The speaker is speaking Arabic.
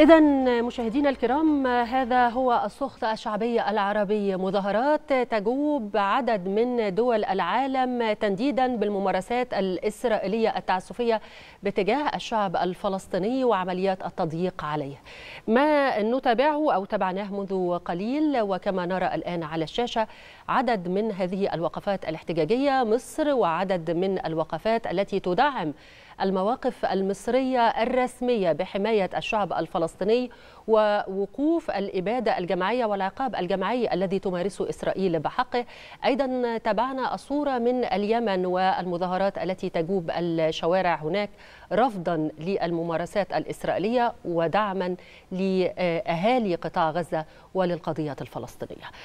إذا مشاهدينا الكرام هذا هو السخط الشعبي العربي مظاهرات تجوب عدد من دول العالم تنديدا بالممارسات الإسرائيلية التعسفية باتجاه الشعب الفلسطيني وعمليات التضييق عليه. ما نتابعه أو تابعناه منذ قليل وكما نرى الآن على الشاشة عدد من هذه الوقفات الاحتجاجية مصر وعدد من الوقفات التي تدعم المواقف المصرية الرسمية بحماية الشعب الفلسطيني ووقوف الإبادة الجماعية والعقاب الجماعي الذي تمارسه إسرائيل بحقه أيضا تابعنا الصورة من اليمن والمظاهرات التي تجوب الشوارع هناك رفضا للممارسات الإسرائيلية ودعما لأهالي قطاع غزة وللقضية الفلسطينية